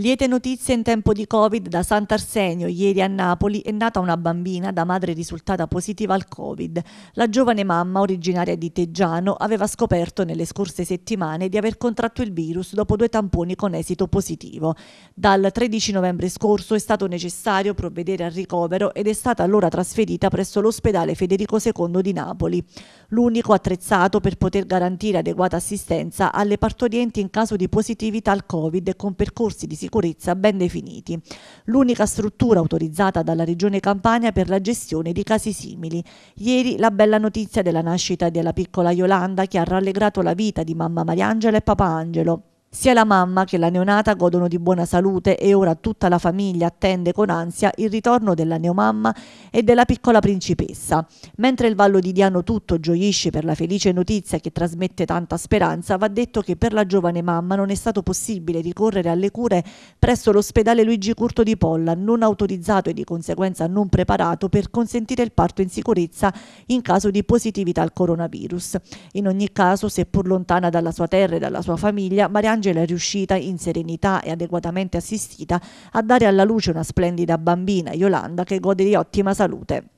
Liete notizie in tempo di Covid da Sant'Arsenio. Ieri a Napoli è nata una bambina da madre risultata positiva al Covid. La giovane mamma, originaria di Teggiano, aveva scoperto nelle scorse settimane di aver contratto il virus dopo due tamponi con esito positivo. Dal 13 novembre scorso è stato necessario provvedere al ricovero ed è stata allora trasferita presso l'ospedale Federico II di Napoli, l'unico attrezzato per poter garantire adeguata assistenza alle partorienti in caso di positività al Covid con percorsi di sicurezza sicurezza ben definiti. L'unica struttura autorizzata dalla Regione Campania per la gestione di casi simili. Ieri la bella notizia della nascita della piccola Yolanda che ha rallegrato la vita di mamma Mariangela e papà Angelo. Sia la mamma che la neonata godono di buona salute e ora tutta la famiglia attende con ansia il ritorno della neomamma e della piccola principessa. Mentre il Vallo di Diano tutto gioisce per la felice notizia che trasmette tanta speranza, va detto che per la giovane mamma non è stato possibile ricorrere alle cure presso l'ospedale Luigi Curto di Polla, non autorizzato e di conseguenza non preparato per consentire il parto in sicurezza in caso di positività al coronavirus. In ogni caso, seppur lontana dalla sua terra e dalla sua famiglia, Marianne Angela è riuscita in serenità e adeguatamente assistita a dare alla luce una splendida bambina, Yolanda, che gode di ottima salute.